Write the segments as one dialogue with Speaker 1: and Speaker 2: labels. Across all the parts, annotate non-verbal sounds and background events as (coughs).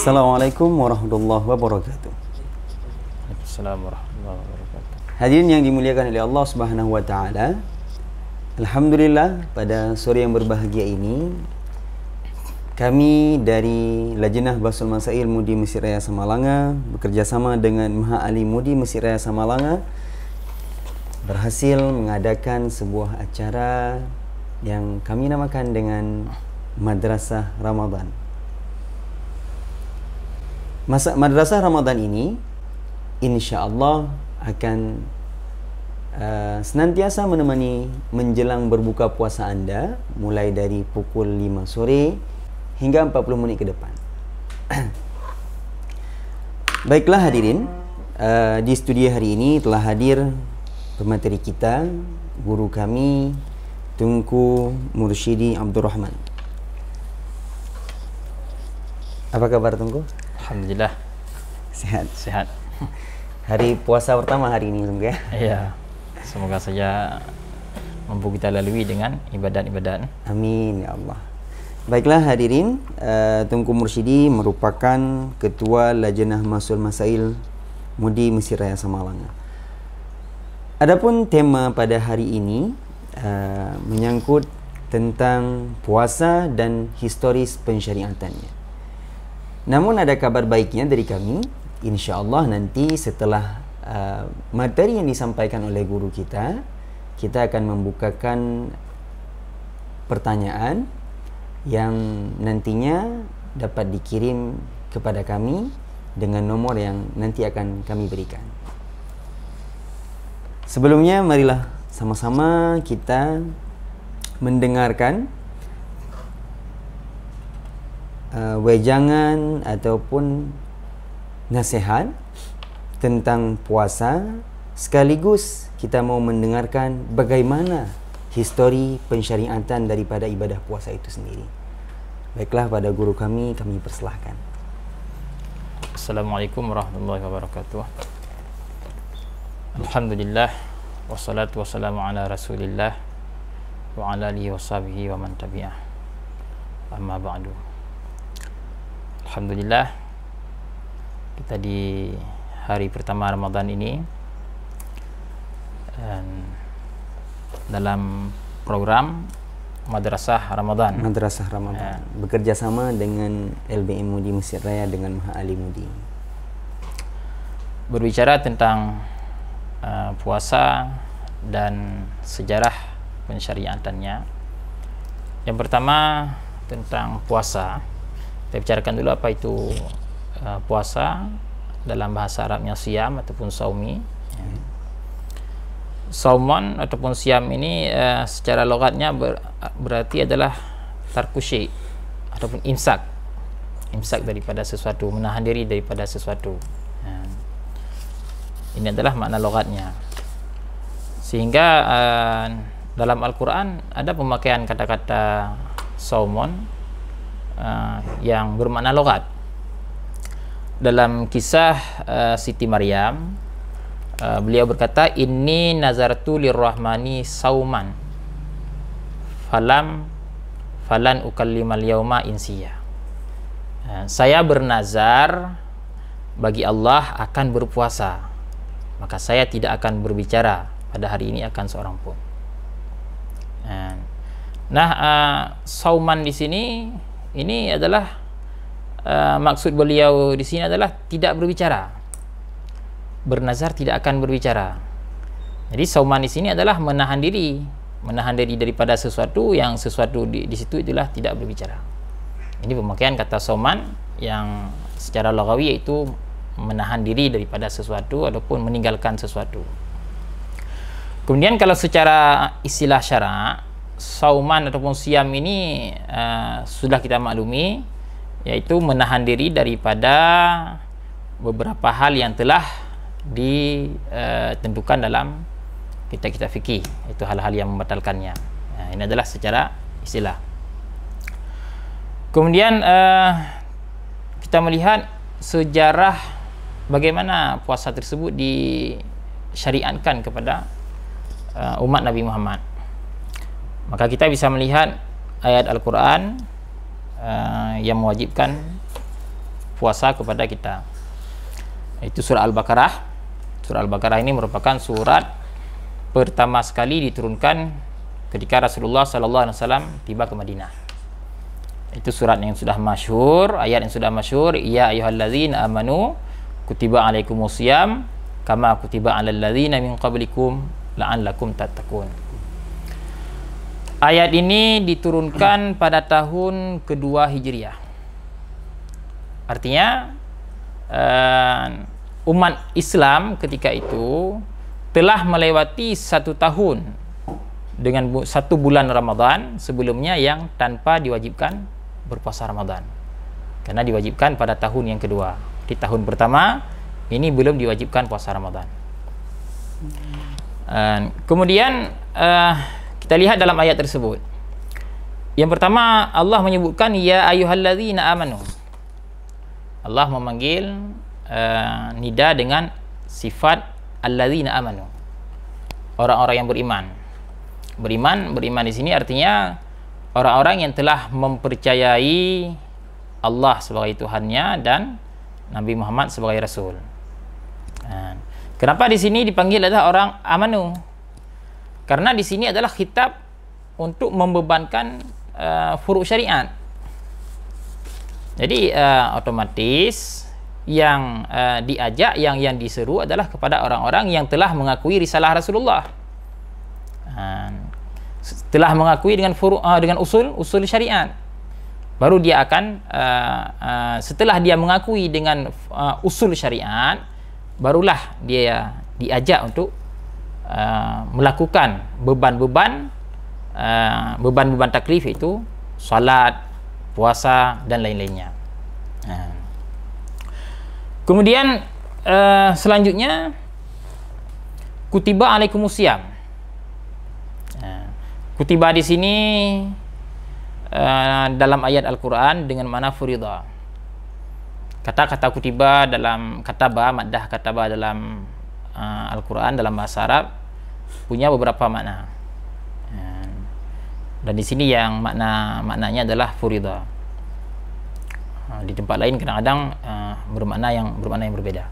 Speaker 1: Assalamualaikum warahmatullahi wabarakatuh. Assalamualaikum warahmatullahi wabarakatuh. Hadirin yang dimuliakan oleh Allah Subhanahu wa taala. Alhamdulillah pada sore yang berbahagia ini kami dari Lajnah Basul Masail Mudi Mesir Raya Samalanga bekerjasama dengan Maha Ali Mudi Mesir Raya Samalanga berhasil mengadakan sebuah acara yang kami namakan dengan Madrasah Ramadan masa madrasah Ramadan ini insya-Allah akan uh, senantiasa menemani menjelang berbuka puasa anda mulai dari pukul 5 sore hingga 40 minit ke depan. (clears throat) Baiklah hadirin, uh, di studio hari ini telah hadir pemateri kita, guru kami Tunku Murshidi Abdul Rahman. Apa khabar Tunku? Alhamdulillah. Sihat. Sihat. Hari puasa pertama hari ini Zung ya. Iya. Semoga saja
Speaker 2: mampu kita lalui dengan ibadat-ibadat.
Speaker 1: Amin ya Allah. Baiklah hadirin, uh, eh, Tunku Mursyidi merupakan ketua Lajnah Masul Masail Mudi Mesir Raya Samalanga. Adapun tema pada hari ini uh, menyangkut tentang puasa dan historis pensyariatannya. Namun ada kabar baiknya dari kami, insya-Allah nanti setelah uh, materi yang disampaikan oleh guru kita, kita akan membukakan pertanyaan yang nantinya dapat dikirim kepada kami dengan nomor yang nanti akan kami berikan. Sebelumnya marilah sama-sama kita mendengarkan uh, wejangan ataupun nasihat tentang puasa sekaligus kita mau mendengarkan bagaimana histori pensyariatan daripada ibadah puasa itu sendiri. Baiklah pada guru kami kami persilahkan.
Speaker 2: Assalamualaikum warahmatullahi wabarakatuh. Alhamdulillah wassalatu wassalamu ala Rasulillah wa ala alihi wasahbihi wa man tabi'ah. Amma ba'du. Uh, Alhamdulillah kita di hari pertama Ramadan ini dan dalam program Madrasah Ramadan. Madrasah Ramadan.
Speaker 1: Ya. Bekerja sama dengan LBM Mudi Mesir Raya dengan Maha Ali Mudi.
Speaker 2: Berbicara tentang uh, puasa dan sejarah pensyariatannya. Yang pertama tentang puasa kita bicarakan dulu apa itu uh, puasa dalam bahasa Arabnya siam ataupun saumi saumon ataupun siam ini uh, secara logatnya ber, berarti adalah tarkushi ataupun imsak imsak daripada sesuatu menahan diri daripada sesuatu uh, ini adalah makna logatnya sehingga uh, dalam Al-Quran ada pemakaian kata-kata saumon uh, yang bermakna logat dalam kisah uh, Siti Maryam uh, beliau berkata ini nazartu lirrahmani sauman falam falan ukallimal yauma insiya uh, saya bernazar bagi Allah akan berpuasa maka saya tidak akan berbicara pada hari ini akan seorang pun nah uh, sauman di sini ini adalah uh, maksud beliau di sini adalah tidak berbicara bernazar tidak akan berbicara jadi sauman di sini adalah menahan diri menahan diri daripada sesuatu yang sesuatu di, di situ itulah tidak berbicara ini pemakaian kata sauman yang secara logawi iaitu menahan diri daripada sesuatu ataupun meninggalkan sesuatu kemudian kalau secara istilah syarak sauman ataupun siam ini uh, sudah kita maklumi iaitu menahan diri daripada beberapa hal yang telah ditentukan uh, dalam kita kita fikih itu hal-hal yang membatalkannya uh, ini adalah secara istilah kemudian uh, kita melihat sejarah bagaimana puasa tersebut disyariatkan kepada uh, umat Nabi Muhammad maka kita bisa melihat ayat Al-Quran uh, yang mewajibkan puasa kepada kita itu surah Al-Baqarah surah Al-Baqarah ini merupakan surat pertama sekali diturunkan ketika Rasulullah sallallahu alaihi wasallam tiba ke Madinah. Itu surat yang sudah masyhur, ayat yang sudah masyhur, ya ayyuhallazina amanu kutiba alaikumusiyam kama kutiba alal ladzina min qablikum la'allakum tattaqun. Ayat ini diturunkan pada tahun kedua Hijriah. Artinya eh, umat Islam ketika itu telah melewati satu tahun dengan satu bulan Ramadan sebelumnya yang tanpa diwajibkan berpuasa Ramadan. Karena diwajibkan pada tahun yang kedua. Di tahun pertama ini belum diwajibkan puasa Ramadan. Eh, kemudian uh, Kita lihat dalam ayat tersebut. Yang pertama Allah menyebutkan ya ayyuhallazina amanu. Allah memanggil uh, nida dengan sifat allazina amanu. Orang-orang yang beriman. Beriman, beriman di sini artinya orang-orang yang telah mempercayai Allah sebagai Tuhannya dan Nabi Muhammad sebagai rasul. Kenapa di sini dipanggil adalah orang amanu? Karena di sini adalah khitab untuk membebankan uh, furuk syariat. Jadi uh, otomatis yang uh, diajak yang yang diseru adalah kepada orang-orang yang telah mengakui risalah Rasulullah. Uh, telah mengakui dengan furu, uh, dengan usul usul syariat. Baru dia akan uh, uh, setelah dia mengakui dengan uh, usul syariat barulah dia diajak untuk uh, melakukan beban-beban uh, beban-beban taklif itu salat, puasa dan lain-lainnya. Uh. Kemudian uh, selanjutnya kutiba alaikum Uh, kutiba di sini uh, dalam ayat Al-Quran dengan mana furidah kata-kata kutiba dalam kataba maddah kataba dalam uh, Al-Quran dalam bahasa Arab punya beberapa makna. Ehm, dan di sini yang makna maknanya adalah furida. Ehm, di tempat lain kadang-kadang ehm, bermakna yang bermakna yang berbeda.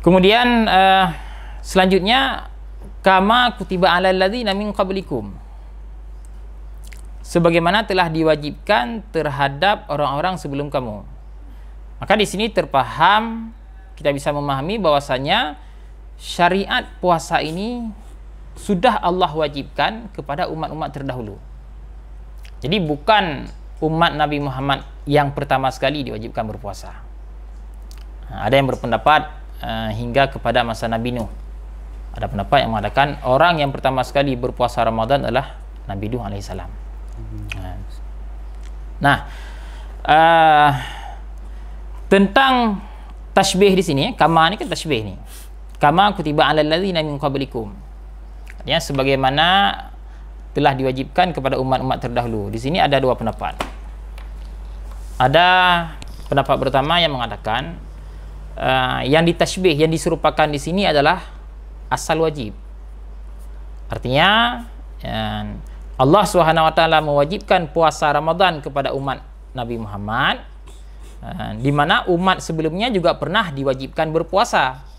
Speaker 2: Kemudian selanjutnya kama kutiba alal ladzina min qablikum. Sebagaimana telah diwajibkan terhadap orang-orang sebelum kamu. Maka di sini terpaham kita bisa memahami bahwasanya syariat puasa ini sudah Allah wajibkan kepada umat-umat terdahulu. Jadi bukan umat Nabi Muhammad yang pertama sekali diwajibkan berpuasa. Ha, ada yang berpendapat uh, hingga kepada masa Nabi Nuh. Ada pendapat yang mengatakan orang yang pertama sekali berpuasa Ramadan adalah Nabi Nuh alaihissalam. Ha. Nah, uh, tentang tashbih di sini, ya, kamar ini kan tashbih ni kama kutiba alal ladzina min qablikum Artinya sebagaimana telah diwajibkan kepada umat-umat terdahulu di sini ada dua pendapat ada pendapat pertama yang mengatakan uh, yang ditashbih yang diserupakan di sini adalah asal wajib artinya uh, Allah swt mewajibkan puasa Ramadan kepada umat Nabi Muhammad uh, di mana umat sebelumnya juga pernah diwajibkan berpuasa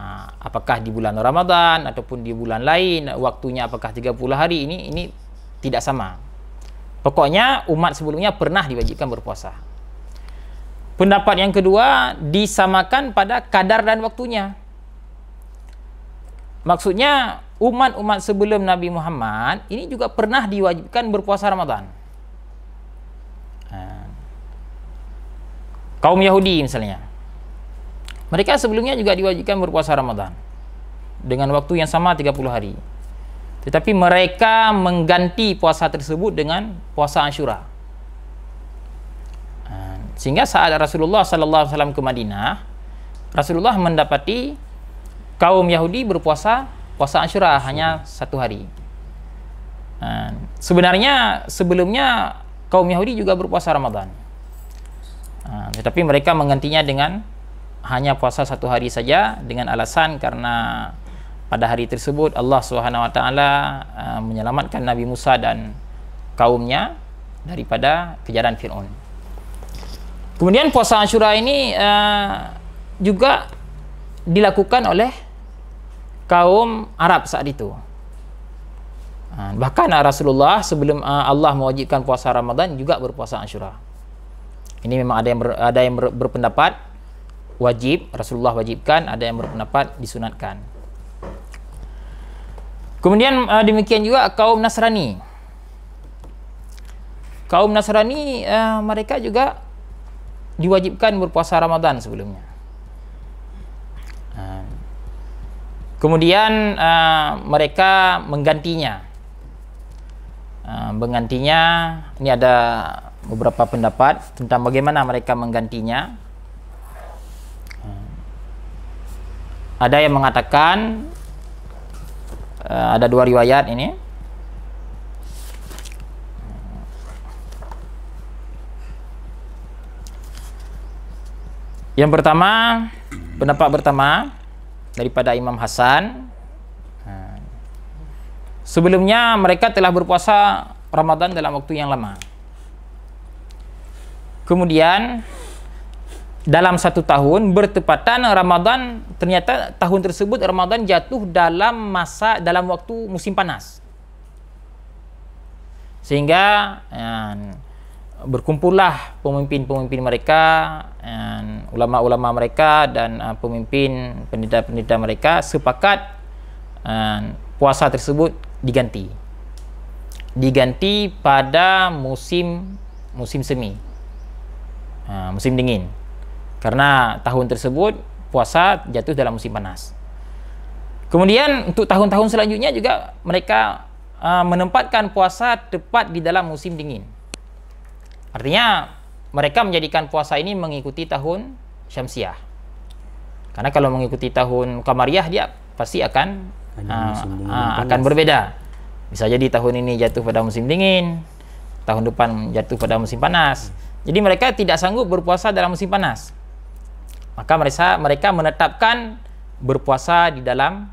Speaker 2: Ha, apakah di bulan Ramadan ataupun di bulan lain waktunya apakah 30 hari ini ini tidak sama pokoknya umat sebelumnya pernah diwajibkan berpuasa pendapat yang kedua disamakan pada kadar dan waktunya maksudnya umat-umat sebelum Nabi Muhammad ini juga pernah diwajibkan berpuasa Ramadan ha. kaum Yahudi misalnya Mereka sebelumnya juga diwajibkan berpuasa Ramadan dengan waktu yang sama 30 hari. Tetapi mereka mengganti puasa tersebut dengan puasa Asyura. Sehingga saat Rasulullah sallallahu alaihi wasallam ke Madinah, Rasulullah mendapati kaum Yahudi berpuasa puasa Asyura hanya satu hari. Sebenarnya sebelumnya kaum Yahudi juga berpuasa Ramadan. Tetapi mereka menggantinya dengan hanya puasa satu hari saja dengan alasan karena pada hari tersebut Allah Subhanahu wa taala uh, menyelamatkan Nabi Musa dan kaumnya daripada kejaran Firaun. Kemudian puasa Ashura ini uh, juga dilakukan oleh kaum Arab saat itu. Uh, bahkan Rasulullah sebelum uh, Allah mewajibkan puasa Ramadan juga berpuasa Ashura. Ini memang ada yang ber, ada yang ber, berpendapat wajib, Rasulullah wajibkan, ada yang berpendapat disunatkan. Kemudian uh, demikian juga kaum Nasrani. Kaum Nasrani uh, mereka juga diwajibkan berpuasa Ramadan sebelumnya. Uh, kemudian uh, mereka menggantinya. Uh, menggantinya, ini ada beberapa pendapat tentang bagaimana mereka menggantinya. ada yang mengatakan uh, ada dua riwayat ini yang pertama pendapat pertama daripada Imam Hasan sebelumnya mereka telah berpuasa Ramadan dalam waktu yang lama kemudian dalam satu tahun bertepatan Ramadan ternyata tahun tersebut Ramadan jatuh dalam masa dalam waktu musim panas sehingga and, eh, berkumpullah pemimpin-pemimpin mereka eh, ulama-ulama mereka dan uh, pemimpin pendeta-pendeta mereka sepakat and, puasa tersebut diganti diganti pada musim musim semi uh, musim dingin Karena tahun tersebut puasa jatuh dalam musim panas. Kemudian untuk tahun-tahun selanjutnya juga mereka uh, menempatkan puasa tepat di dalam musim dingin. Artinya mereka menjadikan puasa ini mengikuti tahun Syamsiah. Karena kalau mengikuti tahun Kamariah dia pasti akan uh, uh, akan berbeda. Bisa jadi tahun ini jatuh pada musim dingin, tahun depan jatuh pada musim panas. Jadi mereka tidak sanggup berpuasa dalam musim panas maka mereka mereka menetapkan berpuasa di dalam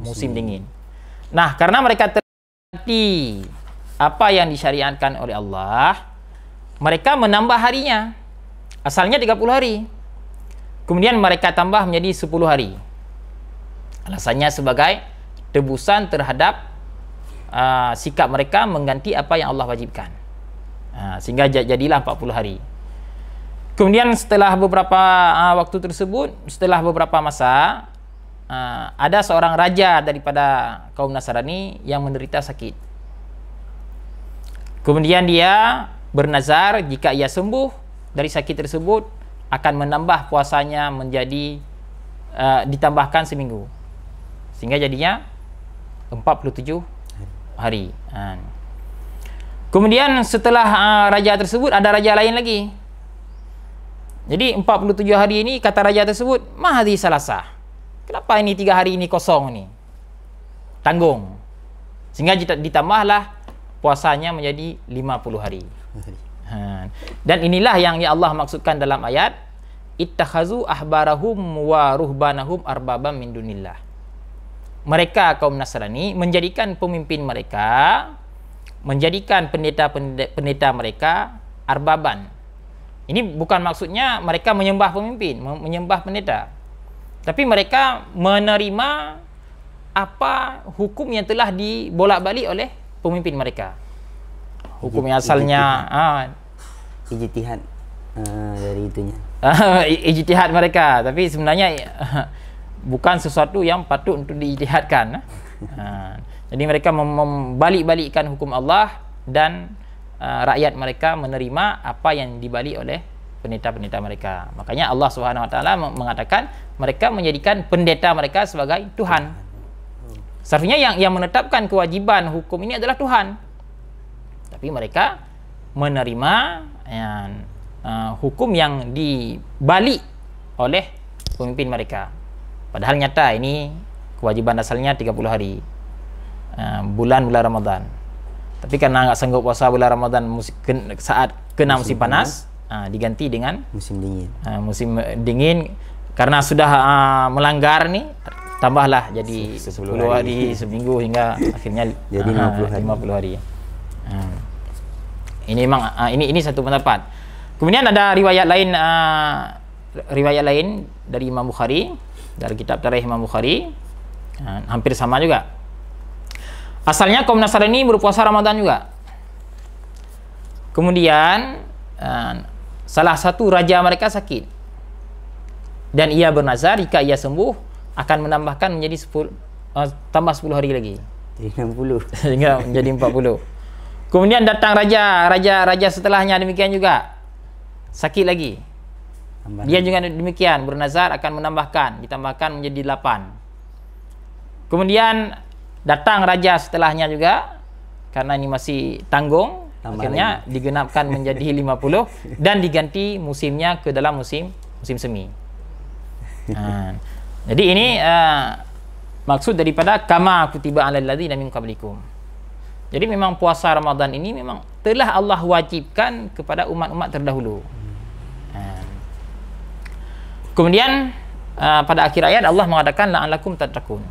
Speaker 2: musim dingin. Nah, karena mereka terhati apa yang disyariatkan oleh Allah, mereka menambah harinya. Asalnya 30 hari. Kemudian mereka tambah menjadi 10 hari. Alasannya sebagai tebusan terhadap uh, sikap mereka mengganti apa yang Allah wajibkan. Uh, sehingga jadilah 40 hari. Kemudian setelah beberapa uh, waktu tersebut, setelah beberapa masa, uh, ada seorang raja daripada kaum Nasrani yang menderita sakit. Kemudian dia bernazar jika ia sembuh dari sakit tersebut akan menambah puasanya menjadi uh, ditambahkan seminggu. Sehingga jadinya 47 hari. Kemudian setelah uh, raja tersebut ada raja lain lagi jadi 47 hari ini kata raja tersebut mahari salasa. Kenapa ini 3 hari ini kosong ni? Tanggung. Sehingga ditambahlah puasanya menjadi 50 hari. (laughs) Ha. Dan inilah yang ya Allah maksudkan dalam ayat ittakhazu ahbarahum wa ruhbanahum arbaban min dunillah. Mereka kaum Nasrani menjadikan pemimpin mereka menjadikan pendeta-pendeta mereka arbaban ini bukan maksudnya mereka menyembah pemimpin, menyembah pendeta. Tapi mereka menerima apa hukum yang telah dibolak-balik oleh pemimpin mereka. Hukum yang asalnya ah.
Speaker 1: ijtihad uh, dari itunya. (laughs)
Speaker 2: Ah, ijtihad mereka, tapi sebenarnya (laughs) bukan sesuatu yang patut untuk diijtihadkan. Jadi mereka membalik-balikkan hukum Allah dan Uh, rakyat mereka menerima apa yang dibalik oleh pendeta-pendeta mereka. Makanya Allah Subhanahu Wa Taala mengatakan mereka menjadikan pendeta mereka sebagai Tuhan. Seharusnya yang yang menetapkan kewajiban hukum ini adalah Tuhan. Tapi mereka menerima yang, uh, hukum yang dibalik oleh pemimpin mereka. Padahal nyata ini kewajiban asalnya 30 hari. Uh, bulan bulan Ramadan. Tapi kerana agak sanggup puasa bulan Ramadan musik, ken, saat kena musim, musim panas, panas. Uh, diganti dengan musim dingin. Uh, musim dingin karena sudah uh, melanggar ni tambahlah jadi 10, hari, seminggu hingga akhirnya (laughs) jadi 50 ah, hari. 50 hari. Uh, ini memang uh, ini ini satu pendapat. Kemudian ada riwayat lain uh, riwayat lain dari Imam Bukhari dari kitab Tarikh Imam Bukhari uh, hampir sama juga Asalnya kaum Nasrani ini berpuasa Ramadan juga. Kemudian eh, salah satu raja mereka sakit. Dan ia bernazar jika ia sembuh akan menambahkan menjadi 10 uh, eh, tambah 10 hari lagi. 60. (laughs) Sehingga menjadi 40. Kemudian datang raja, raja raja setelahnya demikian juga. Sakit lagi. Dia juga demikian bernazar akan menambahkan, ditambahkan menjadi 8. Kemudian datang raja setelahnya juga karena ini masih tanggung Tambah akhirnya lagi. digenapkan menjadi 50 (laughs) dan diganti musimnya ke dalam musim musim semi. Ha. Jadi ini uh, maksud daripada kama kutiba alal ladzina min qablikum. Jadi memang puasa Ramadan ini memang telah Allah wajibkan kepada umat-umat terdahulu. Ha. Kemudian uh, pada akhir ayat Allah mengatakan la'alakum tatakun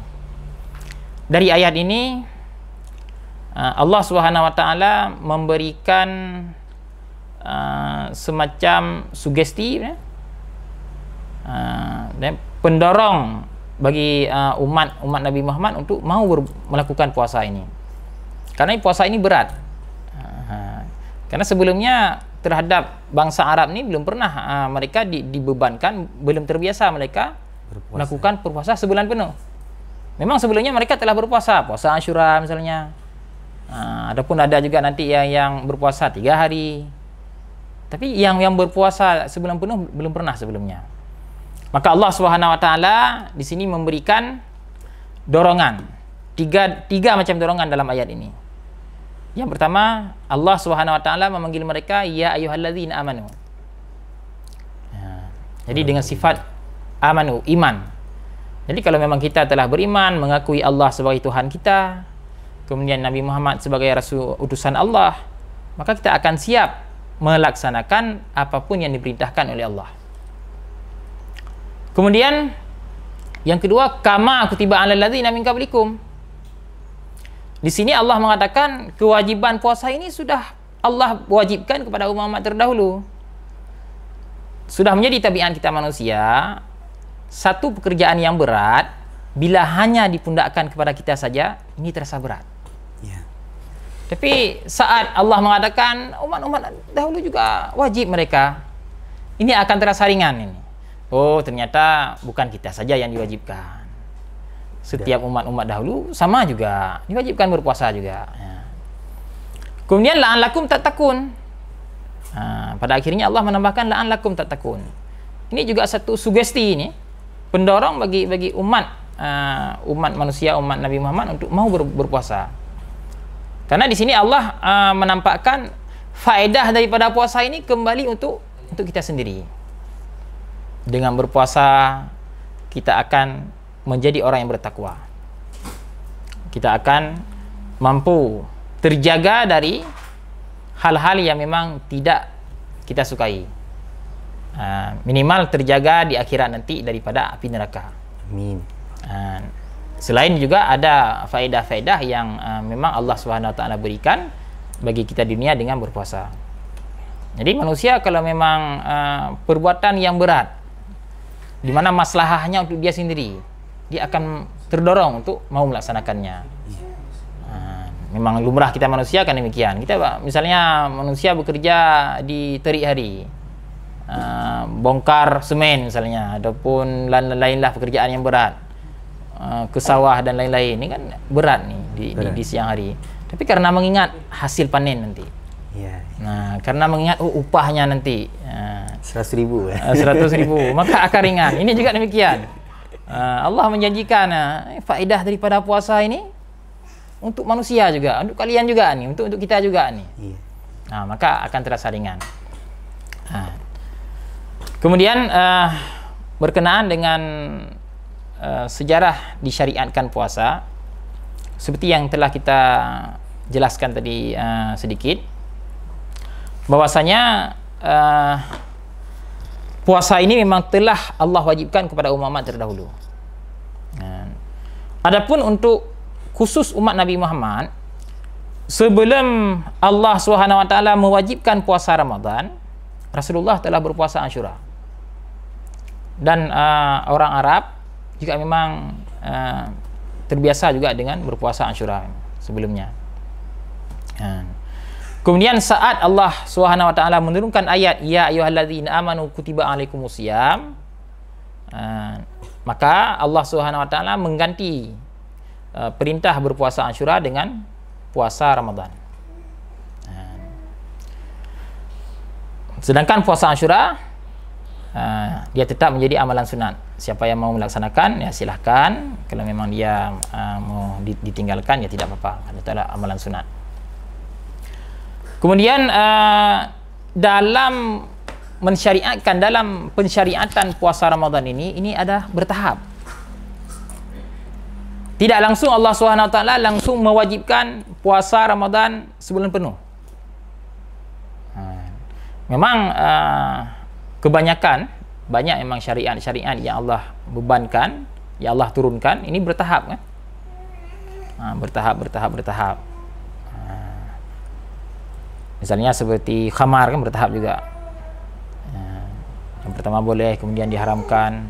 Speaker 2: dari ayat ini uh, Allah Subhanahu Wa Taala memberikan uh, semacam sugesti ya? uh, dan pendorong bagi uh, umat umat Nabi Muhammad untuk mau melakukan puasa ini. Karena puasa ini berat. Uh, Karena sebelumnya terhadap bangsa Arab ini belum pernah uh, mereka di- dibebankan, belum terbiasa mereka berpuasa. melakukan puasa sebulan penuh. Memang sebelumnya mereka telah berpuasa, puasa Ashura misalnya. Ha, adapun ada juga nanti yang yang berpuasa tiga hari. Tapi yang yang berpuasa sebelum penuh belum pernah sebelumnya. Maka Allah Subhanahu Wa Taala di sini memberikan dorongan tiga tiga macam dorongan dalam ayat ini. Yang pertama Allah Subhanahu Wa Taala memanggil mereka ya ayuhaladzina amanu. Ha, jadi dengan sifat amanu iman jadi kalau memang kita telah beriman, mengakui Allah sebagai Tuhan kita, kemudian Nabi Muhammad sebagai rasul utusan Allah, maka kita akan siap melaksanakan apapun yang diperintahkan oleh Allah. Kemudian yang kedua, kama kutiba alal ladzina min qablikum. Di sini Allah mengatakan kewajiban puasa ini sudah Allah wajibkan kepada umat-umat terdahulu. Sudah menjadi tabiat kita manusia, satu pekerjaan yang berat bila hanya dipundakkan kepada kita saja ini terasa berat. Ya. Tapi saat Allah mengadakan umat-umat dahulu juga wajib mereka ini akan terasa ringan ini. Oh ternyata bukan kita saja yang diwajibkan. Setiap ya. umat-umat dahulu sama juga diwajibkan berpuasa juga. Ya. Kemudian la'an lakum tatakun. Ha, pada akhirnya Allah menambahkan la'an lakum tatakun. Ini juga satu sugesti ini. pendorong bagi bagi umat uh, umat manusia umat Nabi Muhammad untuk mau ber, berpuasa. Karena di sini Allah uh, menampakkan faedah daripada puasa ini kembali untuk untuk kita sendiri. Dengan berpuasa kita akan menjadi orang yang bertakwa. Kita akan mampu terjaga dari hal-hal yang memang tidak kita sukai. uh, minimal terjaga di akhirat nanti daripada api neraka amin uh, selain juga ada faedah-faedah yang uh, memang Allah SWT berikan bagi kita dunia dengan berpuasa jadi manusia kalau memang uh, perbuatan yang berat di mana maslahahnya untuk dia sendiri dia akan terdorong untuk mau melaksanakannya memang lumrah kita manusia kan demikian kita misalnya manusia bekerja di terik hari uh, bongkar semen misalnya ataupun lain-lainlah pekerjaan yang berat uh, ke sawah dan lain-lain ini kan berat ni di, di di siang hari tapi karena mengingat hasil panen nanti Ya. ya. Nah, karena mengingat oh, upahnya nanti ah, seratus ribu, eh. seratus ribu, maka akan ringan. Ini juga demikian. Uh, Allah menjanjikan uh, faedah daripada puasa ini untuk manusia juga, untuk kalian juga nih, untuk untuk kita juga nih. Ya. Nah, maka akan terasa ringan. Uh. Kemudian uh, berkenaan dengan uh, sejarah disyariatkan puasa seperti yang telah kita jelaskan tadi uh, sedikit bahwasanya uh, puasa ini memang telah Allah wajibkan kepada umat-umat terdahulu. Uh, adapun untuk khusus umat Nabi Muhammad sebelum Allah Subhanahu wa taala mewajibkan puasa Ramadan, Rasulullah telah berpuasa Ashura dan uh, orang Arab juga memang uh, terbiasa juga dengan berpuasa Ashura sebelumnya. Dan. Kemudian saat Allah Subhanahu wa taala menurunkan ayat ya ayyuhallazina amanu kutiba alaikumusiyam uh, maka Allah Subhanahu wa taala mengganti uh, perintah berpuasa Ashura dengan puasa Ramadan. Kan. Sedangkan puasa Ashura uh, dia tetap menjadi amalan sunat siapa yang mau melaksanakan ya silakan kalau memang dia uh, mau ditinggalkan ya tidak apa-apa kerana itu adalah amalan sunat kemudian uh, dalam mensyariatkan dalam pensyariatan puasa Ramadan ini ini ada bertahap tidak langsung Allah SWT langsung mewajibkan puasa Ramadan sebulan penuh. Memang uh, kebanyakan banyak memang syariat-syariat yang Allah bebankan, yang Allah turunkan, ini bertahap kan? Ha, bertahap, bertahap, bertahap. Ha. Misalnya seperti khamar kan bertahap juga. Ha. Yang pertama boleh, kemudian diharamkan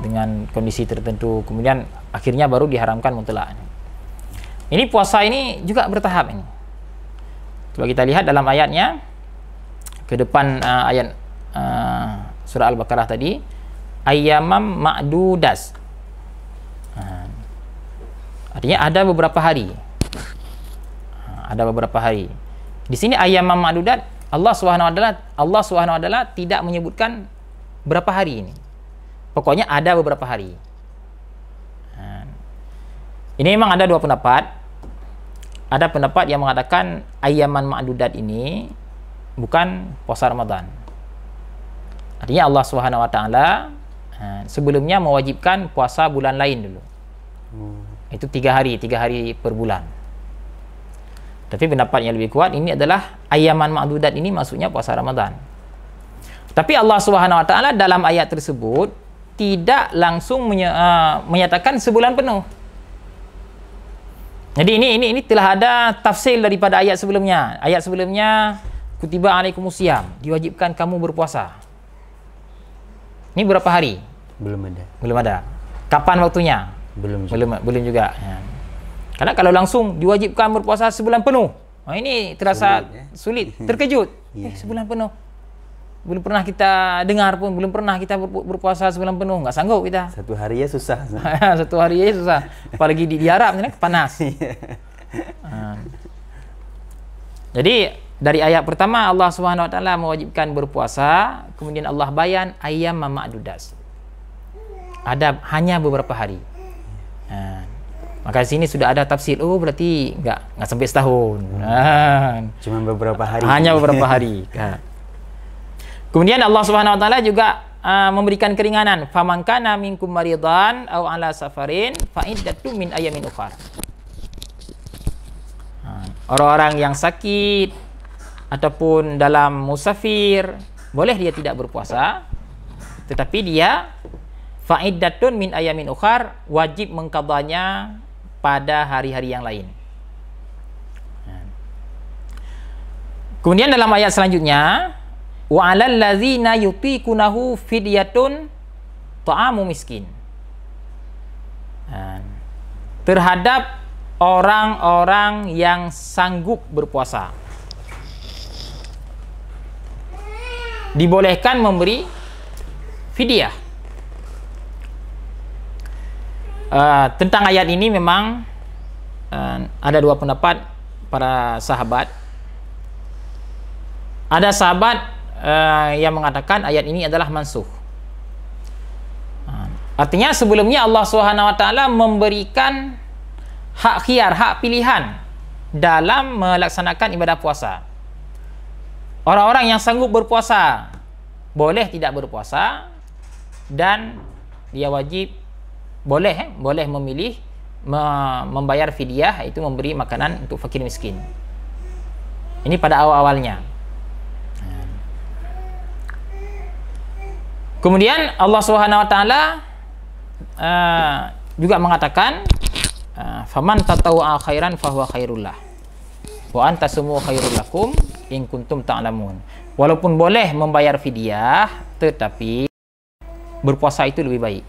Speaker 2: dengan kondisi tertentu, kemudian akhirnya baru diharamkan mutlak. Ini puasa ini juga bertahap ini. Coba kita lihat dalam ayatnya ke depan uh, ayat Ah, surah Al-Baqarah tadi ayyamam ma'dudas uh, artinya ada beberapa hari uh, ada beberapa hari di sini ayyamam ma'dudat Allah Subhanahu wa Allah Subhanahu wa tidak menyebutkan berapa hari ini pokoknya ada beberapa hari uh, ini memang ada dua pendapat ada pendapat yang mengatakan ayyaman ma'dudat ini bukan puasa Ramadan. Artinya Allah Subhanahu Wa Taala ha, sebelumnya mewajibkan puasa bulan lain dulu. Hmm. Itu tiga hari, tiga hari per bulan. Tapi pendapat yang lebih kuat ini adalah ayaman ma'dudat ini maksudnya puasa Ramadan. Tapi Allah Subhanahu Wa Taala dalam ayat tersebut tidak langsung menye- ha, menyatakan sebulan penuh. Jadi ini ini ini telah ada tafsir daripada ayat sebelumnya. Ayat sebelumnya kutiba alaikumusiyam diwajibkan kamu berpuasa. Ini berapa hari? Belum ada. Belum ada. Kapan waktunya? Belum. Juga. Belum belum juga. Ya. Ha. Karena kalau langsung diwajibkan berpuasa sebulan penuh. Oh, ini terasa sulit, ya? sulit (laughs) terkejut. yeah. eh, ya. sebulan penuh. Belum pernah kita dengar pun, belum pernah kita berpuasa sebulan penuh. enggak sanggup kita. Satu hari ya susah. (laughs) Satu hari ya susah. Apalagi di, di Arab, kan, panas. uh. (laughs) Jadi, dari ayat pertama Allah Subhanahu Wa mewajibkan berpuasa, kemudian Allah bayan ayam ma'dudas. Ada hanya beberapa hari. Ha. Maka sini sudah ada tafsir, oh berarti enggak enggak sampai setahun. Ha. Cuma beberapa hari. Hanya beberapa hari. (laughs) Ha. Kemudian Allah Subhanahu Wa Taala juga uh, memberikan keringanan. Famankana mingkum maridan au ala safarin fa iddatu min ayamin ukhra. Ha. Orang-orang yang sakit, ataupun dalam musafir boleh dia tidak berpuasa tetapi dia faiddatun min ayamin ukhar wajib mengqadanya pada hari-hari yang lain kemudian dalam ayat selanjutnya wa 'alal ladzina kunahu fidyatun ta'amu miskin ha. terhadap orang-orang yang sanggup berpuasa. dibolehkan memberi fidyah. Uh, tentang ayat ini memang uh, ada dua pendapat para sahabat. Ada sahabat uh, yang mengatakan ayat ini adalah mansuh. Uh, artinya sebelumnya Allah SWT memberikan hak khiar, hak pilihan dalam melaksanakan ibadah puasa. Puasa. Orang-orang yang sanggup berpuasa boleh tidak berpuasa dan dia wajib boleh eh, boleh memilih me- membayar fidyah itu memberi makanan untuk fakir miskin. Ini pada awal-awalnya. Kemudian Allah Subhanahu wa taala uh, juga mengatakan uh, faman tatawa khairan fahuwa khairullah wa anta sumu khairul lakum in kuntum ta'lamun. Walaupun boleh membayar fidyah tetapi berpuasa itu lebih baik.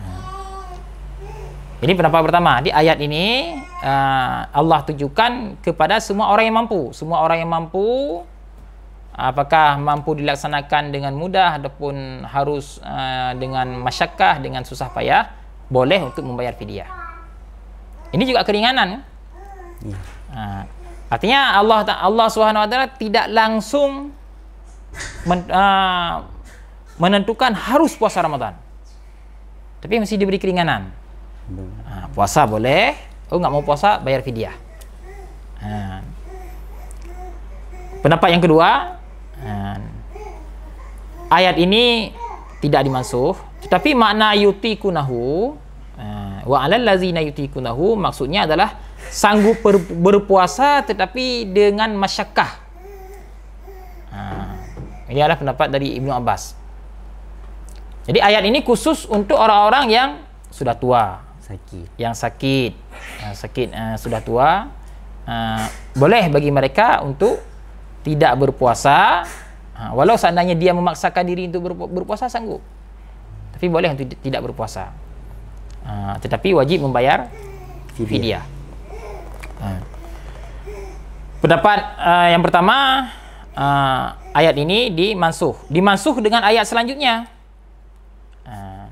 Speaker 2: Ha. Ini pendapat pertama. Di ayat ini ha, Allah tunjukkan kepada semua orang yang mampu. Semua orang yang mampu apakah mampu dilaksanakan dengan mudah ataupun harus ha, dengan masyakah dengan susah payah boleh untuk membayar fidyah. Ini juga keringanan. Ya. Ha. Artinya Allah Allah Subhanahu Wa Taala tidak langsung men, uh, menentukan harus puasa Ramadan. Tapi mesti diberi keringanan. Ha, puasa boleh. Oh, enggak mau puasa, bayar fidyah. Ha. Pendapat yang kedua, ha. ayat ini tidak dimansuh. Tetapi makna yutikunahu, ha. wa alal lazina yutikunahu, maksudnya adalah, sanggup ber, berpuasa tetapi dengan masyakah. Ha. Ini adalah pendapat dari Ibnu Abbas. Jadi ayat ini khusus untuk orang-orang yang sudah tua, sakit, yang sakit, uh, sakit uh, sudah tua, uh, boleh bagi mereka untuk tidak berpuasa. Uh, walau seandainya dia memaksakan diri untuk berpu- berpuasa sanggup, tapi boleh untuk tidak berpuasa. Uh, tetapi wajib membayar fidyah. Ah. Pendapat uh, yang pertama uh, ayat ini dimansuh. Dimansuh dengan ayat selanjutnya. Uh,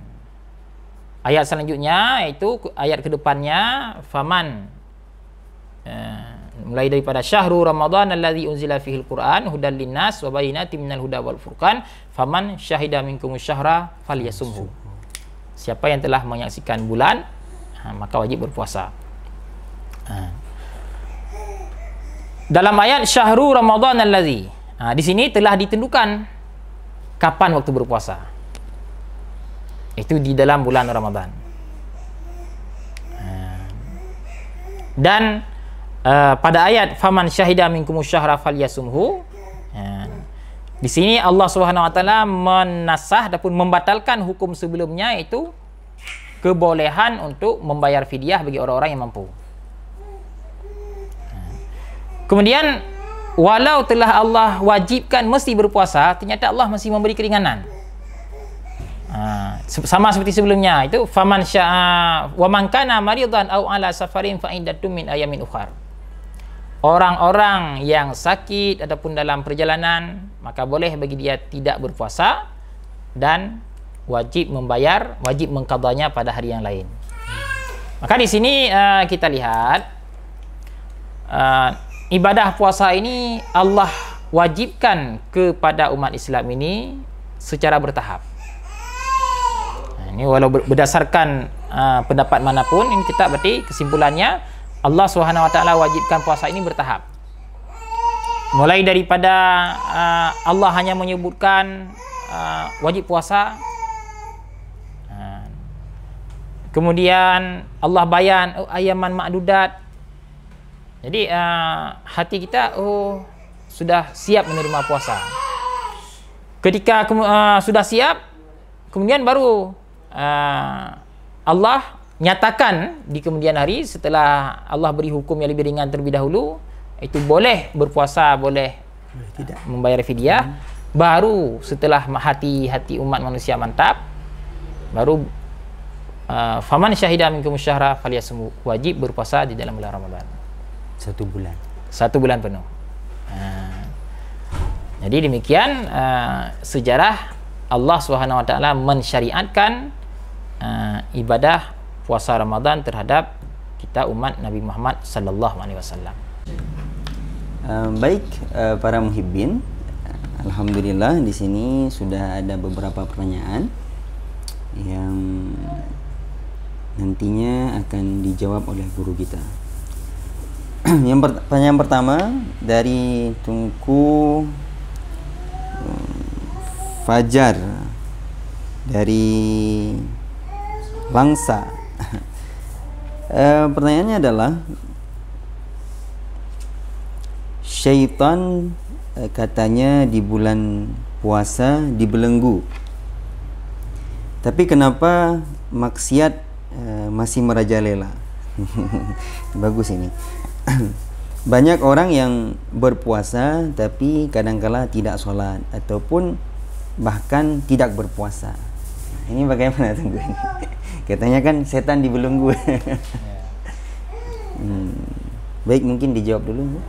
Speaker 2: ayat selanjutnya itu ayat kedepannya faman uh, mulai daripada syahrul ramadhan allazi unzila fihi alquran hudal linnas wa bayyinatin minal huda wal furqan faman syahida minkum syahra falyasumhu siapa yang telah menyaksikan bulan maka wajib berpuasa ha dalam ayat syahru ramadhan allazi ha, di sini telah ditentukan kapan waktu berpuasa itu di dalam bulan ramadhan ha. dan uh, pada ayat faman syahida minkumus syahra falyasumhu ha. di sini Allah Subhanahu Wa Taala menasah ataupun membatalkan hukum sebelumnya itu kebolehan untuk membayar fidyah bagi orang-orang yang mampu. Kemudian walau telah Allah wajibkan mesti berpuasa, ternyata Allah masih memberi keringanan. Ha, sama seperti sebelumnya itu faman syaa wa man kana maridan aw ala safarin fa min ayamin ukhar. Orang-orang yang sakit ataupun dalam perjalanan maka boleh bagi dia tidak berpuasa dan wajib membayar, wajib mengkadanya pada hari yang lain. Maka di sini uh, kita lihat uh, ibadah puasa ini Allah wajibkan kepada umat Islam ini secara bertahap. Ha, ini walau berdasarkan uh, pendapat manapun ini tidak berarti kesimpulannya Allah Subhanahu wa taala wajibkan puasa ini bertahap. Mulai daripada uh, Allah hanya menyebutkan uh, wajib puasa Kemudian Allah bayan oh, ayaman ma'dudat jadi uh, hati kita oh sudah siap menerima puasa. Ketika uh, sudah siap, kemudian baru uh, Allah nyatakan di kemudian hari setelah Allah beri hukum yang lebih ringan terlebih dahulu, itu boleh berpuasa, boleh tidak membayar fidyah. Hmm. Baru setelah hati hati umat manusia mantap, baru uh, faman syahidah minkum syahra faliyasmu wajib berpuasa di dalam bulan Ramadan satu bulan satu bulan penuh ha. jadi demikian uh, sejarah Allah SWT mensyariatkan uh, ibadah puasa Ramadan terhadap kita umat Nabi Muhammad sallallahu alaihi wasallam.
Speaker 1: baik uh, para muhibbin, alhamdulillah di sini sudah ada beberapa pertanyaan yang nantinya akan dijawab oleh guru kita. (clears throat) yang pertanyaan pertama dari Tungku hmm, Fajar dari Langsa. (laughs) e, pertanyaannya adalah syaitan eh, katanya di bulan puasa dibelenggu. Tapi kenapa maksiat e, masih merajalela? (laughs) Bagus ini. (coughs) banyak orang yang berpuasa tapi kadang kadangkala tidak solat ataupun bahkan tidak berpuasa. Ini bagaimana tunggu ini? (laughs) Katanya kan setan di dibelenggu. (laughs) hmm. Baik mungkin dijawab dulu.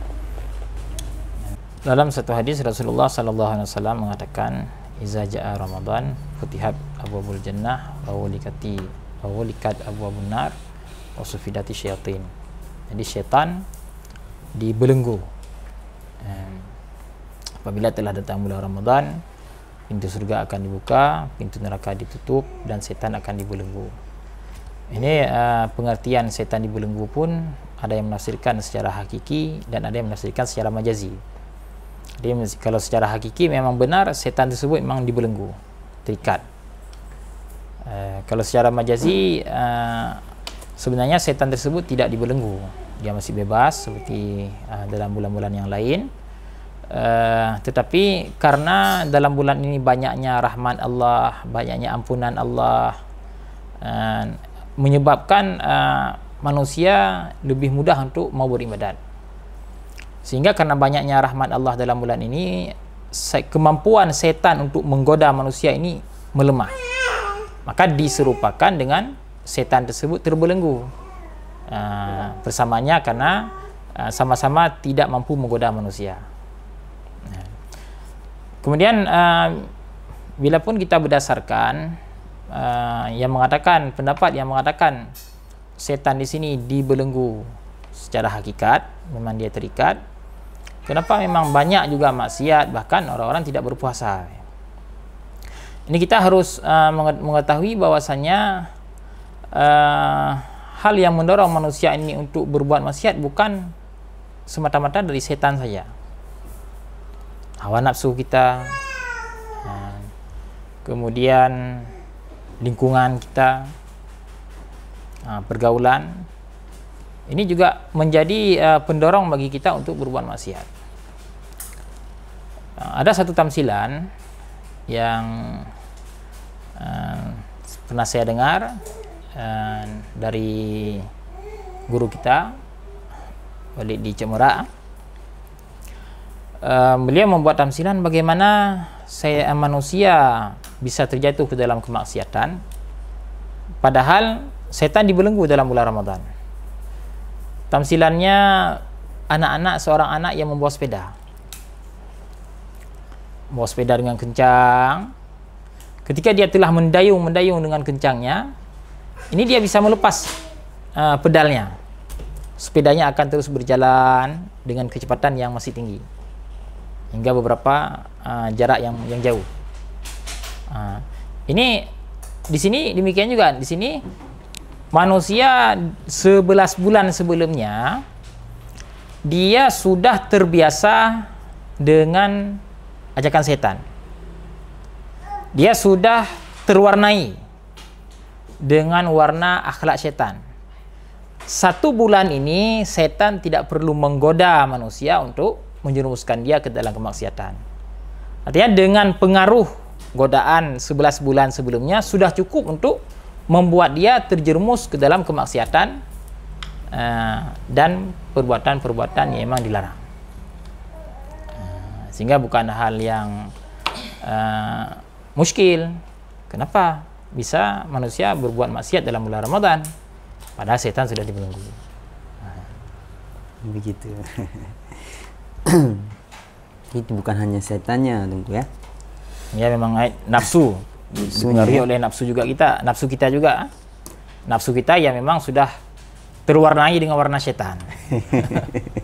Speaker 2: Dalam satu hadis Rasulullah sallallahu alaihi wasallam mengatakan Iza ja'a Ramadan Futihat Abu Abu Jannah Wawulikati Wawulikat Abu Abu Nar Wasufidati Syaitin jadi syaitan dibelenggu apabila telah datang bulan Ramadan pintu surga akan dibuka pintu neraka ditutup dan syaitan akan dibelenggu ini uh, pengertian syaitan dibelenggu pun ada yang menafsirkan secara hakiki dan ada yang menafsirkan secara majazi jadi kalau secara hakiki memang benar setan tersebut memang dibelenggu terikat uh, kalau secara majazi eh, sebenarnya setan tersebut tidak dibelenggu dia masih bebas seperti uh, dalam bulan-bulan yang lain uh, tetapi karena dalam bulan ini banyaknya rahmat Allah banyaknya ampunan Allah uh, menyebabkan uh, manusia lebih mudah untuk mau beribadat sehingga karena banyaknya rahmat Allah dalam bulan ini kemampuan setan untuk menggoda manusia ini melemah maka diserupakan dengan setan tersebut terbelenggu uh, ah, bersamanya karena uh, ah, sama-sama tidak mampu menggoda manusia. Kemudian uh, bila pun kita berdasarkan uh, yang mengatakan pendapat yang mengatakan setan di sini dibelenggu secara hakikat memang dia terikat. Kenapa memang banyak juga maksiat bahkan orang-orang tidak berpuasa. Ini kita harus uh, mengetahui bahwasanya uh, hal yang mendorong manusia ini untuk berbuat maksiat bukan semata-mata dari setan saja. Hawa nafsu kita, uh, kemudian lingkungan kita, uh, pergaulan, ini juga menjadi uh, pendorong bagi kita untuk berbuat maksiat. Uh, ada satu tamsilan yang uh, pernah saya dengar Ah, dari guru kita balik di Cemura uh, ah, beliau membuat tamsilan bagaimana saya manusia bisa terjatuh ke dalam kemaksiatan padahal setan dibelenggu dalam bulan Ramadan tamsilannya anak-anak seorang anak yang membawa sepeda membawa sepeda dengan kencang ketika dia telah mendayung mendayung dengan kencangnya ini dia bisa melepas uh, pedalnya sepedanya akan terus berjalan dengan kecepatan yang masih tinggi hingga beberapa uh, jarak yang yang jauh uh, ini di sini demikian juga di sini manusia 11 bulan sebelumnya dia sudah terbiasa dengan ajakan setan dia sudah terwarnai dengan warna akhlak setan Satu bulan ini setan tidak perlu menggoda manusia untuk menjerumuskan dia ke dalam kemaksiatan. Artinya dengan pengaruh godaan 11 bulan sebelumnya sudah cukup untuk membuat dia terjerumus ke dalam kemaksiatan uh, dan perbuatan-perbuatan yang memang dilarang. Eh, sehingga bukan hal yang uh, muskil. Kenapa? bisa manusia berbuat maksiat dalam bulan Ramadan pada setan sudah dibelenggu ah,
Speaker 1: begitu (clears throat) itu bukan hanya setannya tunggu ya ya memang eh, nafsu dipengaruhi oleh
Speaker 2: nafsu juga kita nafsu kita juga ah. nafsu kita ya memang sudah terwarnai dengan
Speaker 1: warna setan (laughs)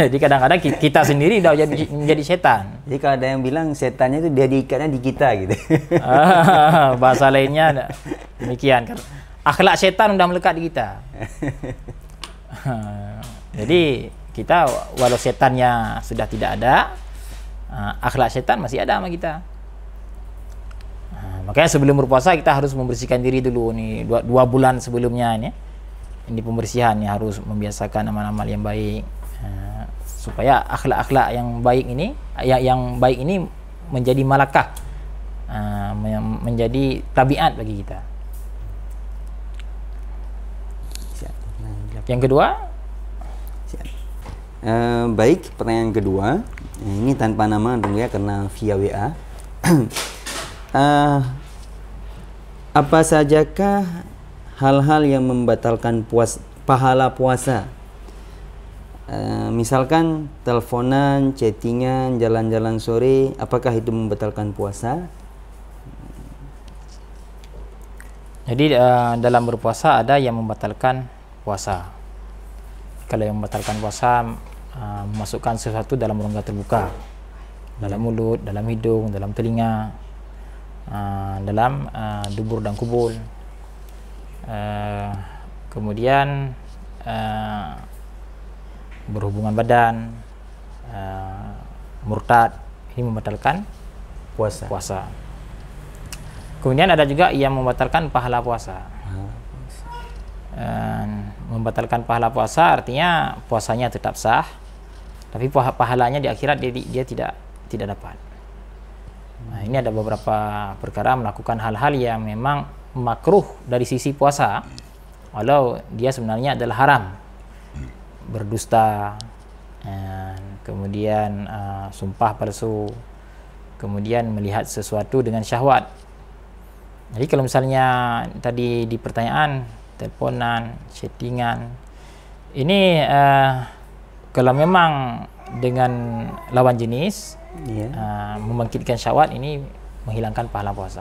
Speaker 1: (laughs) jadi kadang-kadang kita sendiri dah jadi, jadi setan. Jadi kalau ada yang bilang setannya itu dia diikatnya di kita gitu. Ah,
Speaker 2: bahasa lainnya demikian
Speaker 1: Akhlak setan sudah melekat di kita.
Speaker 2: Ah, jadi kita walau setannya sudah tidak ada, ah, akhlak setan masih ada sama kita. Makanya sebelum berpuasa kita harus membersihkan diri dulu ni dua, dua bulan sebelumnya ini. Ini pembersihan ini harus membiasakan amal-amal yang baik. Eh, supaya akhlak-akhlak yang baik ini yang yang baik ini menjadi malakah eh, menjadi tabiat bagi kita yang
Speaker 1: kedua uh, baik pertanyaan kedua ini tanpa nama ya karena via WA uh, (clears throat) apa sajakah hal-hal yang membatalkan puas pahala puasa Eh, misalkan teleponan, chattingan, jalan-jalan sore, apakah itu membatalkan puasa?
Speaker 2: Jadi uh, dalam berpuasa ada yang membatalkan puasa. Kalau yang membatalkan puasa uh, memasukkan sesuatu dalam rongga terbuka, dalam mulut, dalam hidung, dalam telinga, uh, dalam uh, dubur dan kubul. Uh, kemudian berhubungan badan uh, murtad ini membatalkan puasa puasa kemudian ada juga yang membatalkan pahala puasa hmm. uh, membatalkan pahala puasa artinya puasanya tetap sah tapi pahalanya di akhirat dia, dia tidak tidak dapat nah, ini ada beberapa perkara melakukan hal-hal yang memang makruh dari sisi puasa walau dia sebenarnya adalah haram berdusta dan kemudian uh, sumpah palsu kemudian melihat sesuatu dengan syahwat jadi kalau misalnya tadi di pertanyaan teleponan, chattingan ini uh, kalau memang dengan lawan jenis yeah. uh, membangkitkan syahwat ini menghilangkan pahala puasa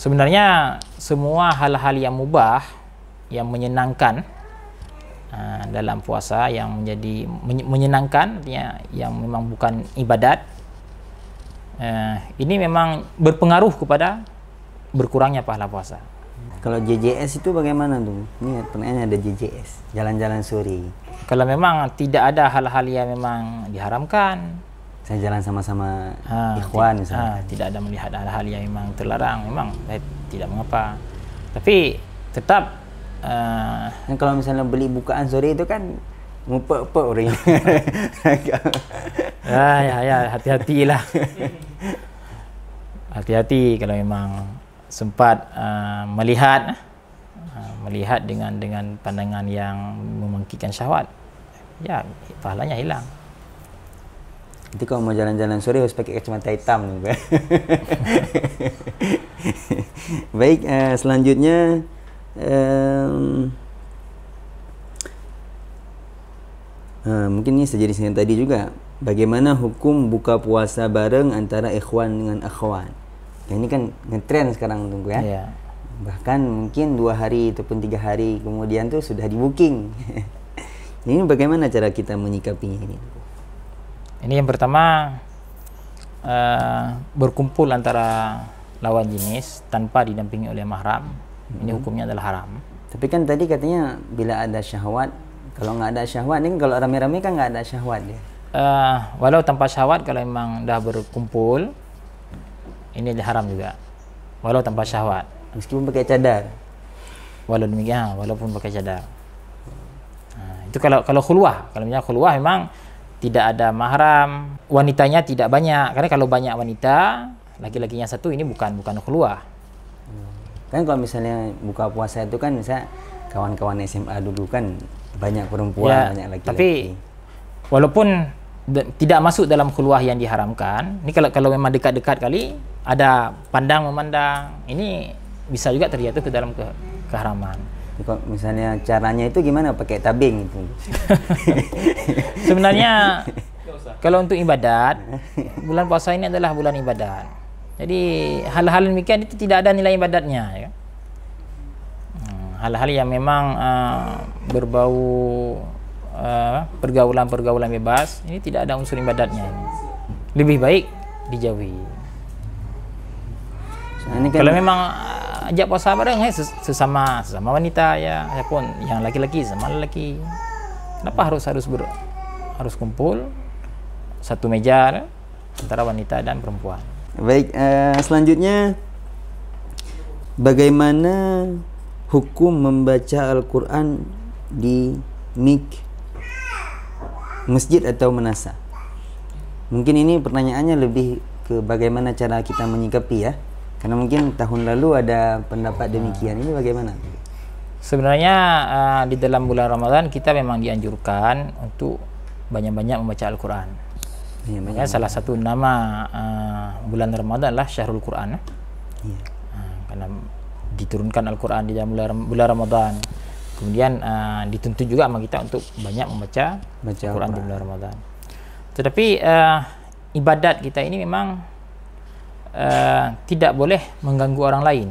Speaker 2: sebenarnya semua hal-hal yang mubah yang menyenangkan Ah, dalam puasa yang menjadi menyenangkan artinya yang memang bukan ibadat uh, ini memang berpengaruh kepada berkurangnya pahala puasa
Speaker 1: kalau JJS itu bagaimana tuh? Ini pertanyaannya
Speaker 2: ada JJS, jalan-jalan suri. Kalau memang tidak ada hal-hal yang memang diharamkan,
Speaker 1: saya jalan sama-sama ah, ikhwan ha,
Speaker 2: tidak ada melihat hal-hal yang memang terlarang, memang saya tidak mengapa. Tapi tetap Uh,
Speaker 1: Dan kalau misalnya beli bukaan sore itu kan mumpuk-mumpuk orang.
Speaker 2: ah, (laughs) ya ya hati-hatilah. Hati-hati kalau memang sempat uh, melihat uh, melihat dengan dengan pandangan yang memangkikan syahwat. Ya, pahalanya hilang.
Speaker 1: Nanti kalau mau jalan-jalan sore harus pakai kacamata hitam tu. (laughs) Baik, uh, selanjutnya uh, mungkin ini sejenisnya sini tadi juga bagaimana hukum buka puasa bareng antara ikhwan dengan akhwan ya, ini kan ngetrend sekarang tunggu ya yeah. bahkan mungkin dua hari ataupun tiga hari kemudian tuh sudah di booking (laughs) ini bagaimana cara kita menyikapinya ini
Speaker 2: ini yang pertama uh, berkumpul antara lawan jenis tanpa didampingi oleh mahram Ini hmm. hukumnya adalah haram.
Speaker 1: Tapi kan tadi katanya bila ada syahwat, kalau nggak ada syahwat, ni, kalau ramai-ramai kan nggak ada syahwat dia. Uh, walau tanpa syahwat kalau memang dah berkumpul, ini haram juga.
Speaker 2: Walau tanpa syahwat. Meskipun pakai cadar. Walau demikian, walaupun pakai cadar. Nah, ha, itu kalau kalau khulwah, kalau misalnya khulwah memang tidak ada mahram, wanitanya tidak banyak. Karena kalau banyak wanita, laki-lakinya satu ini bukan bukan
Speaker 1: khulwah. Hmm. kan kalau misalnya buka puasa itu kan misalnya kawan-kawan SMA dulu kan banyak perempuan ya, banyak laki-laki tapi
Speaker 2: walaupun tidak masuk dalam keluah yang diharamkan ini kalau kalau memang dekat-dekat kali ada pandang memandang ini bisa juga terjatuh ke dalam
Speaker 1: ke keharaman misalnya caranya itu gimana pakai tabing itu
Speaker 2: (laughs)
Speaker 1: sebenarnya
Speaker 2: kalau untuk ibadat bulan puasa ini adalah bulan ibadat Jadi hal-hal demikian itu tidak ada nilai ibadatnya. Ya. Hmm, hal-hal yang memang uh, berbau ah, pergaulan-pergaulan bebas ini tidak ada unsur ibadatnya. Lebih baik dijauhi. Ini kan Kalau memang ah, ajak puasa bareng eh, sesama sesama wanita ya ataupun ya yang laki-laki sama laki. Kenapa harus harus ber, harus kumpul satu meja ya, antara wanita dan perempuan?
Speaker 1: Baik, uh, selanjutnya bagaimana hukum membaca Al-Quran di mik masjid atau menasa? Mungkin ini pertanyaannya lebih ke bagaimana cara kita menyikapi ya. Karena mungkin tahun lalu ada pendapat demikian ini bagaimana? Sebenarnya uh,
Speaker 2: di dalam bulan Ramadan kita memang dianjurkan untuk banyak-banyak membaca Al-Quran.
Speaker 1: Ya, banyak. Ya, salah
Speaker 2: satu nama uh, bulan Ramadan lah Syahrul Quran. Eh. Ya. Uh, ah, karena diturunkan Al-Quran di dalam bulan Ramadan. Kemudian uh, dituntut juga sama kita untuk banyak membaca Baca Al-Quran, Al-Quran di bulan Ramadan. Tetapi uh, ibadat kita ini memang uh, tidak boleh mengganggu orang lain.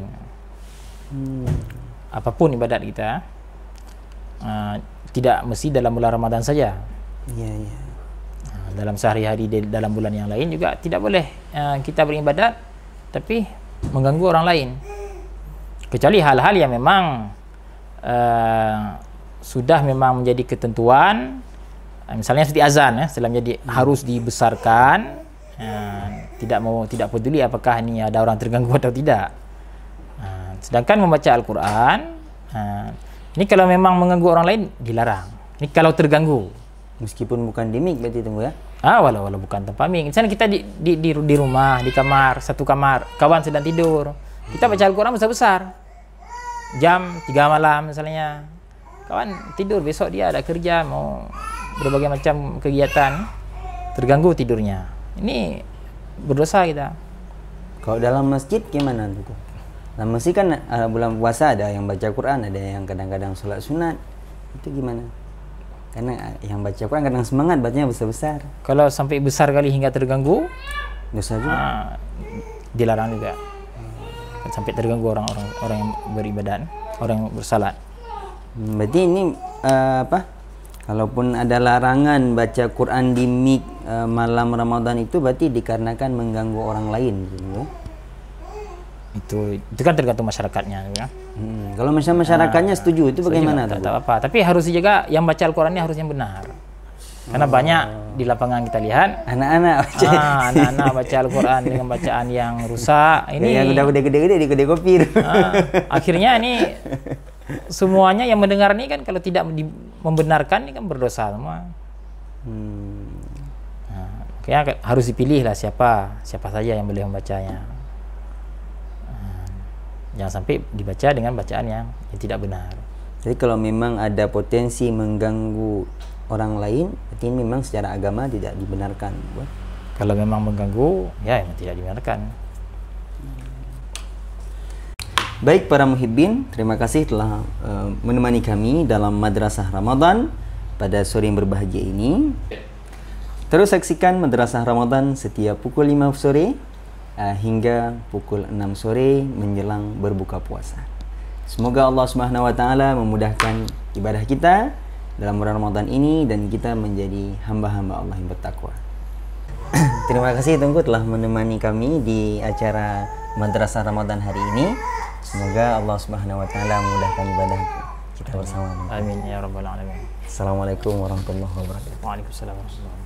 Speaker 2: Hmm. Apapun ibadat kita uh, tidak mesti dalam bulan Ramadan saja. Ya, ya dalam sehari-hari dalam bulan yang lain juga tidak boleh eh, kita beribadat tapi mengganggu orang lain kecuali hal-hal yang memang uh, sudah memang menjadi ketentuan eh, misalnya seperti azan ya selama jadi harus dibesarkan uh, tidak mau tidak peduli apakah ini ada orang terganggu (laughs) atau tidak uh, sedangkan membaca Al-Quran uh, ini kalau memang mengganggu orang lain dilarang ini kalau terganggu meskipun bukan di mic berarti tunggu ya. Ah walau walau bukan tempat mic. Misalnya kita di, di di di rumah, di kamar, satu kamar, kawan sedang tidur. Kita baca Al-Qur'an besar-besar. Jam 3 malam misalnya. Kawan tidur besok dia ada kerja mau berbagai macam kegiatan
Speaker 1: terganggu tidurnya.
Speaker 2: Ini berdosa kita.
Speaker 1: Kalau dalam masjid gimana tunggu? Dalam masjid kan uh, bulan puasa ada yang baca Quran, ada yang kadang-kadang solat sunat. Itu gimana? Karena yang baca Quran kadang semangat bacanya besar-besar. Kalau sampai besar kali hingga terganggu, dosa juga. Uh, dilarang juga. Hmm. Sampai terganggu orang-orang orang yang beribadah, orang yang bersalat. Hmm, berarti ini uh, apa? Kalaupun ada larangan baca Quran di mik uh, malam Ramadan itu berarti dikarenakan mengganggu orang lain gitu. itu itu kan tergantung masyarakatnya ya. Hmm, kalau misalnya masyarakatnya nah, setuju itu bagaimana? Setuju, kan? tak
Speaker 2: apa. Tapi harus juga yang baca Al-Qur'an ini harus yang benar. Karena oh. banyak di lapangan kita lihat anak-anak ah, baca ah, anak-anak baca (laughs) Al-Qur'an dengan bacaan yang rusak. Ini yang udah
Speaker 1: gede-gede di gede kopi. Ah,
Speaker 2: akhirnya ini semuanya yang mendengar ini kan kalau tidak membenarkan ini kan berdosa semua.
Speaker 1: Hmm.
Speaker 2: Nah, kayaknya harus dipilih lah siapa siapa saja yang boleh membacanya. Jangan sampai dibaca dengan bacaan yang, yang tidak
Speaker 1: benar. Jadi kalau memang ada potensi mengganggu orang lain, berarti memang secara agama tidak dibenarkan. Kalau memang mengganggu, ya memang tidak dibenarkan. Baik para muhibbin, terima kasih telah uh, menemani kami dalam Madrasah Ramadan pada sore yang berbahagia ini. Terus saksikan Madrasah Ramadan setiap pukul 5 sore Eh, hingga pukul 6 sore menjelang berbuka puasa. Semoga Allah Subhanahu wa taala memudahkan ibadah kita dalam bulan Ramadan ini dan kita menjadi hamba-hamba Allah yang bertakwa. (clears throat) Terima kasih Tunggu telah menemani kami di acara Madrasah Ramadan hari ini. Semoga Allah Subhanahu wa taala memudahkan ibadah kita bersama. Amin ya rabbal alamin. Assalamualaikum warahmatullahi wabarakatuh. Waalaikumsalam warahmatullahi wabarakatuh.